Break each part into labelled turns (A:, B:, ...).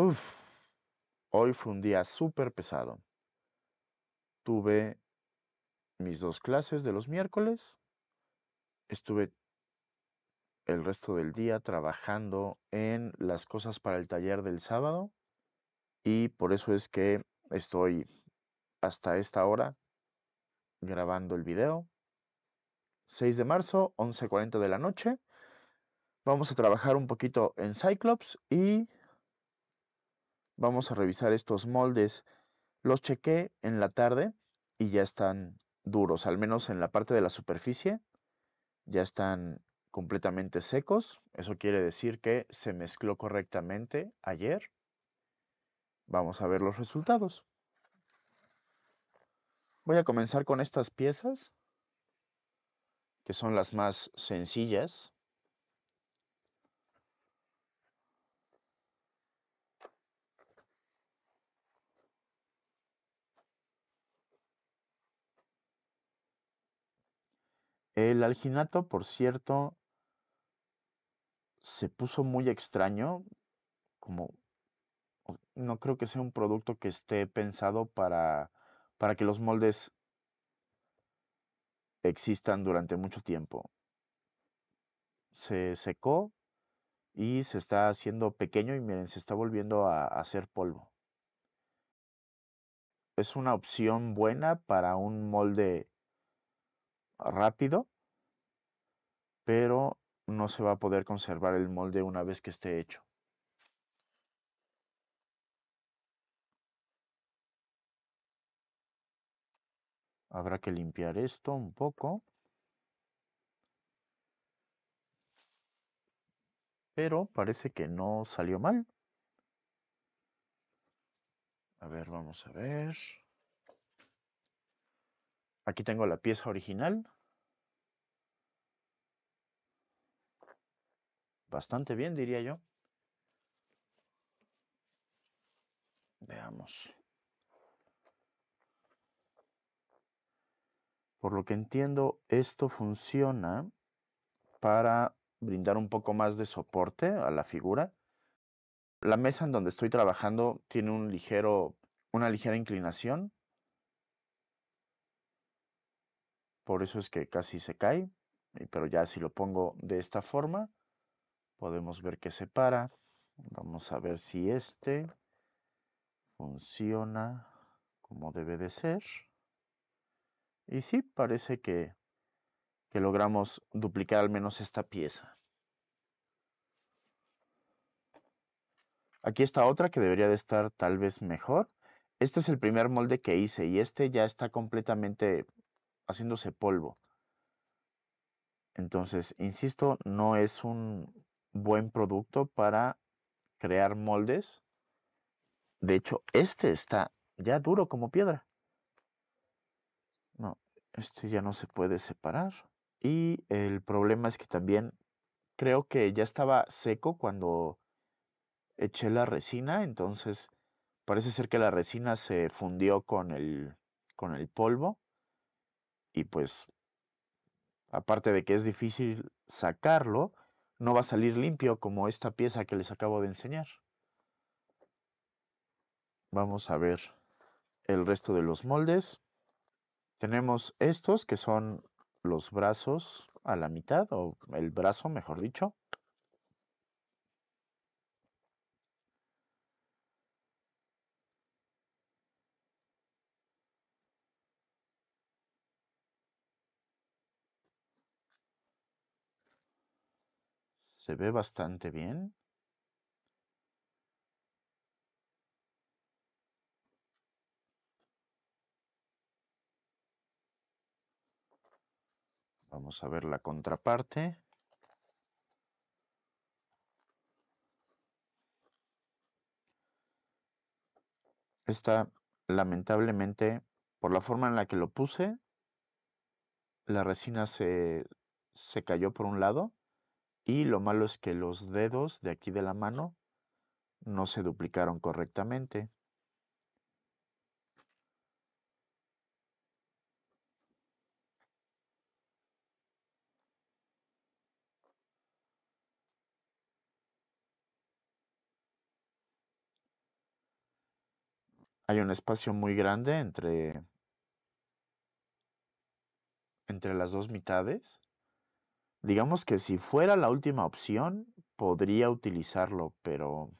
A: Uf, hoy fue un día súper pesado. Tuve mis dos clases de los miércoles. Estuve el resto del día trabajando en las cosas para el taller del sábado y por eso es que estoy hasta esta hora grabando el video. 6 de marzo, 11.40 de la noche. Vamos a trabajar un poquito en Cyclops y Vamos a revisar estos moldes. Los chequé en la tarde y ya están duros, al menos en la parte de la superficie. Ya están completamente secos. Eso quiere decir que se mezcló correctamente ayer. Vamos a ver los resultados. Voy a comenzar con estas piezas, que son las más sencillas. El alginato, por cierto, se puso muy extraño, como no creo que sea un producto que esté pensado para, para que los moldes existan durante mucho tiempo. Se secó y se está haciendo pequeño y miren, se está volviendo a, a hacer polvo. Es una opción buena para un molde rápido, pero no se va a poder conservar el molde una vez que esté hecho. Habrá que limpiar esto un poco. Pero parece que no salió mal. A ver, vamos a ver. Aquí tengo la pieza original. Bastante bien, diría yo. Veamos. Por lo que entiendo, esto funciona para brindar un poco más de soporte a la figura. La mesa en donde estoy trabajando tiene un ligero, una ligera inclinación Por eso es que casi se cae, pero ya si lo pongo de esta forma, podemos ver que se para. Vamos a ver si este funciona como debe de ser. Y sí, parece que, logramos duplicar al menos esta pieza. Aquí está otra que debería de estar tal vez mejor. Este es el primer molde que hice y este ya está completamente haciéndose polvo. Entonces, insisto, no es un buen producto para crear moldes. De hecho, este está ya duro como piedra. No, este ya no se puede separar. Y el problema es que también creo que ya estaba seco cuando eché la resina, entonces parece ser que la resina se fundió con el, con el polvo y pues aparte de que es difícil sacarlo, no va a salir limpio como esta pieza que les acabo de enseñar. Vamos a ver el resto de los moldes. Tenemos estos que son los brazos a la mitad, o el brazo mejor dicho. Se ve bastante bien. Vamos a ver la contraparte. Esta, lamentablemente, por la forma en la que lo puse, la resina se, se cayó por un lado y lo malo es que los dedos de aquí de la mano no se duplicaron correctamente. Hay un espacio muy grande entre, entre las dos mitades. Digamos que si fuera la última opción, podría utilizarlo, pero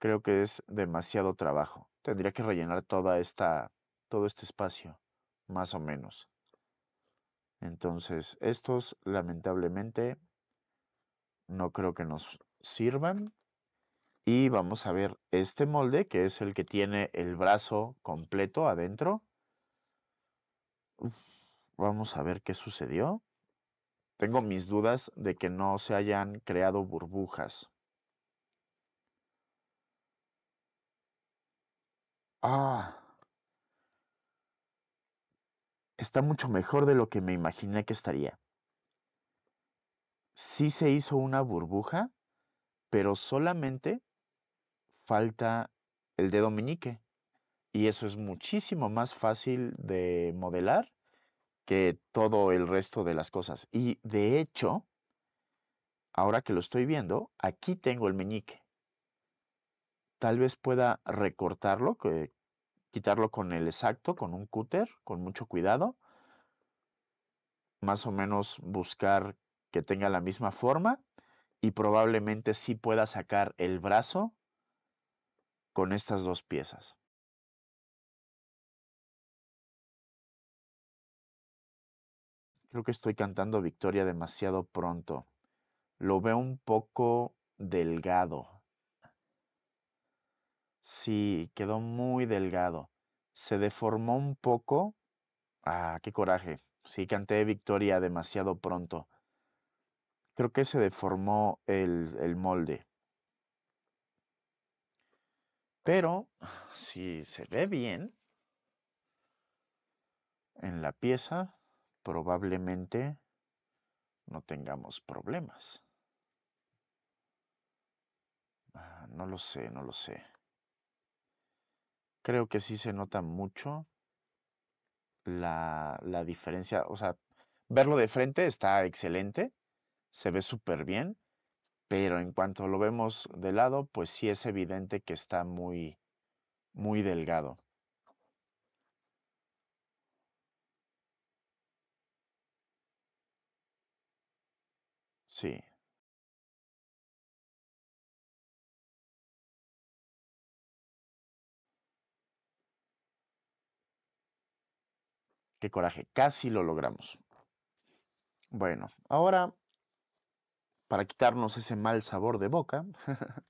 A: creo que es demasiado trabajo. Tendría que rellenar toda esta, todo este espacio, más o menos. Entonces, estos lamentablemente no creo que nos sirvan. Y vamos a ver este molde, que es el que tiene el brazo completo adentro. vamos a ver qué sucedió. Tengo mis dudas de que no se hayan creado burbujas. Ah. Está mucho mejor de lo que me imaginé que estaría. Sí se hizo una burbuja, pero solamente falta el dedo meñique. Y eso es muchísimo más fácil de modelar todo el resto de las cosas. Y de hecho, ahora que lo estoy viendo, aquí tengo el meñique. Tal vez pueda recortarlo, quitarlo con el exacto, con un cúter, con mucho cuidado. Más o menos buscar que tenga la misma forma y probablemente sí pueda sacar el brazo con estas dos piezas. Creo que estoy cantando victoria demasiado pronto. Lo veo un poco delgado. Sí, quedó muy delgado. Se deformó un poco. Ah, qué coraje. Sí, canté victoria demasiado pronto. Creo que se deformó el, el molde. Pero si se ve bien en la pieza, probablemente no tengamos problemas. Ah, no lo sé, no lo sé. Creo que sí se nota mucho la, diferencia. O sea, verlo de frente está excelente, se ve súper bien, pero en cuanto lo vemos de lado, pues sí es evidente que está muy, muy delgado. Sí. Qué coraje, casi lo logramos. Bueno, ahora, para quitarnos ese mal sabor de boca,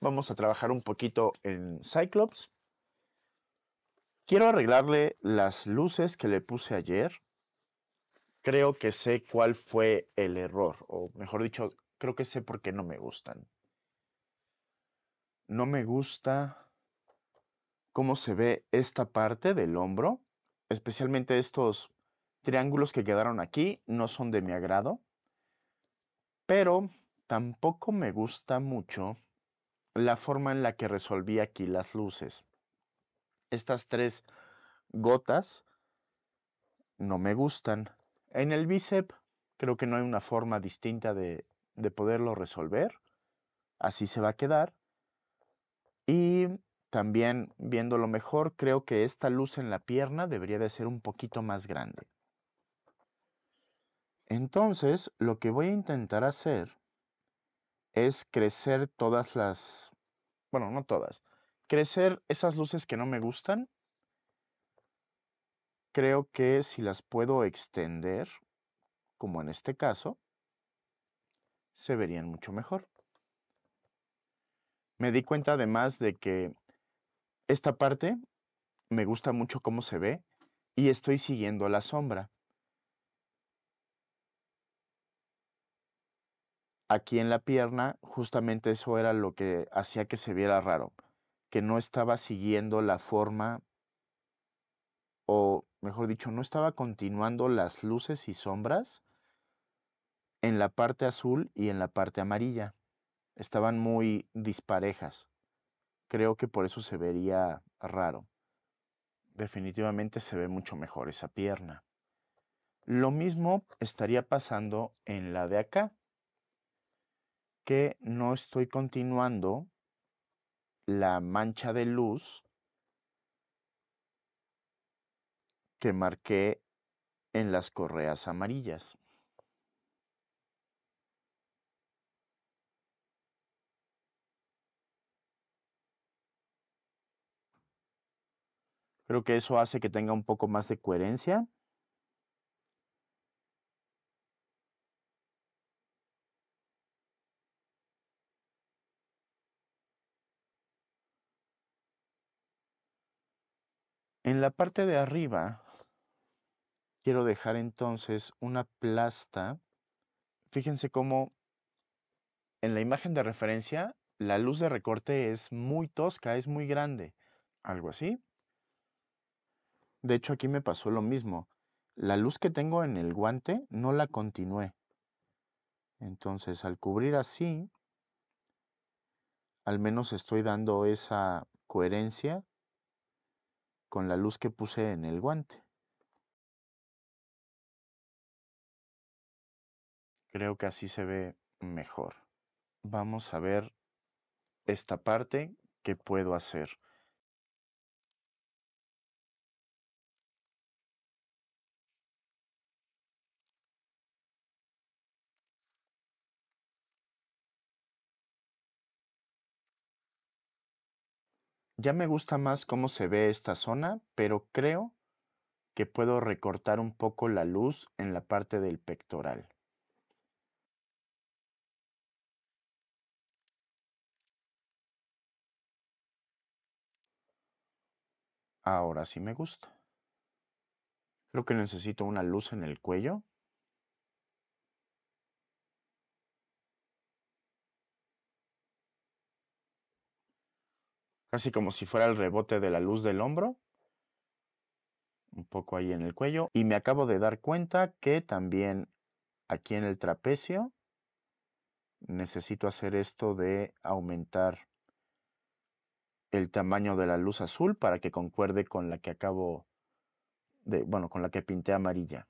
A: vamos a trabajar un poquito en Cyclops. Quiero arreglarle las luces que le puse ayer creo que sé cuál fue el error, o mejor dicho, creo que sé por qué no me gustan. No me gusta cómo se ve esta parte del hombro, especialmente estos triángulos que quedaron aquí, no son de mi agrado, pero tampoco me gusta mucho la forma en la que resolví aquí las luces. Estas tres gotas no me gustan. En el bíceps creo que no hay una forma distinta de, poderlo resolver. Así se va a quedar. Y también viéndolo mejor, creo que esta luz en la pierna debería de ser un poquito más grande. Entonces, lo que voy a intentar hacer es crecer todas las, bueno, no todas, crecer esas luces que no me gustan creo que si las puedo extender, como en este caso, se verían mucho mejor. Me di cuenta además de que esta parte me gusta mucho cómo se ve y estoy siguiendo la sombra. Aquí en la pierna, justamente eso era lo que hacía que se viera raro, que no estaba siguiendo la forma o mejor dicho, no estaba continuando las luces y sombras en la parte azul y en la parte amarilla. Estaban muy disparejas. Creo que por eso se vería raro. Definitivamente se ve mucho mejor esa pierna. Lo mismo estaría pasando en la de acá, que no estoy continuando la mancha de luz que marqué en las correas amarillas. Creo que eso hace que tenga un poco más de coherencia. En la parte de arriba quiero dejar entonces una plasta. Fíjense cómo en la imagen de referencia la luz de recorte es muy tosca, es muy grande, algo así. De hecho aquí me pasó lo mismo. La luz que tengo en el guante no la continué. Entonces al cubrir así, al menos estoy dando esa coherencia con la luz que puse en el guante. Creo que así se ve mejor. Vamos a ver esta parte que puedo hacer. Ya me gusta más cómo se ve esta zona, pero creo que puedo recortar un poco la luz en la parte del pectoral. Ahora sí me gusta. Creo que necesito una luz en el cuello. Casi como si fuera el rebote de la luz del hombro. Un poco ahí en el cuello. Y me acabo de dar cuenta que también aquí en el trapecio necesito hacer esto de aumentar el tamaño de la luz azul para que concuerde con la que acabo de, bueno, con la que pinté amarilla.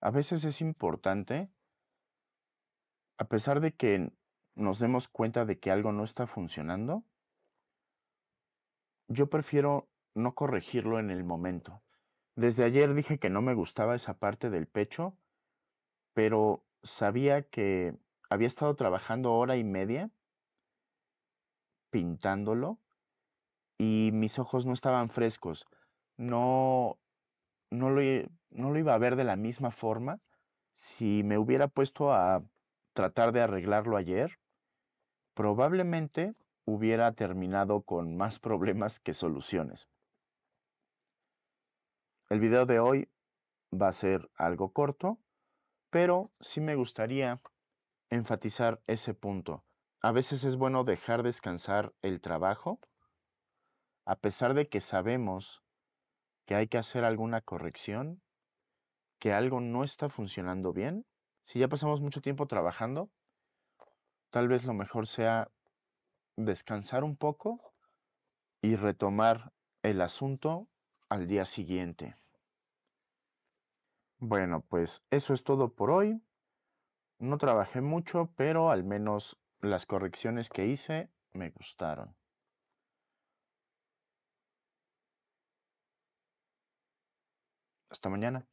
A: A veces es importante, a pesar de que nos demos cuenta de que algo no está funcionando, yo prefiero no corregirlo en el momento. Desde ayer dije que no me gustaba esa parte del pecho, pero sabía que había estado trabajando hora y media pintándolo y mis ojos no estaban frescos. No, no, lo, lo iba a ver de la misma forma si me hubiera puesto a tratar de arreglarlo ayer. Probablemente hubiera terminado con más problemas que soluciones. El video de hoy va a ser algo corto, pero sí me gustaría enfatizar ese punto. A veces es bueno dejar descansar el trabajo, a pesar de que sabemos que hay que hacer alguna corrección, que algo no está funcionando bien. Si ya pasamos mucho tiempo trabajando, tal vez lo mejor sea descansar un poco y retomar el asunto al día siguiente. Bueno, pues eso es todo por hoy. No trabajé mucho, pero al menos las correcciones que hice me gustaron. Hasta mañana.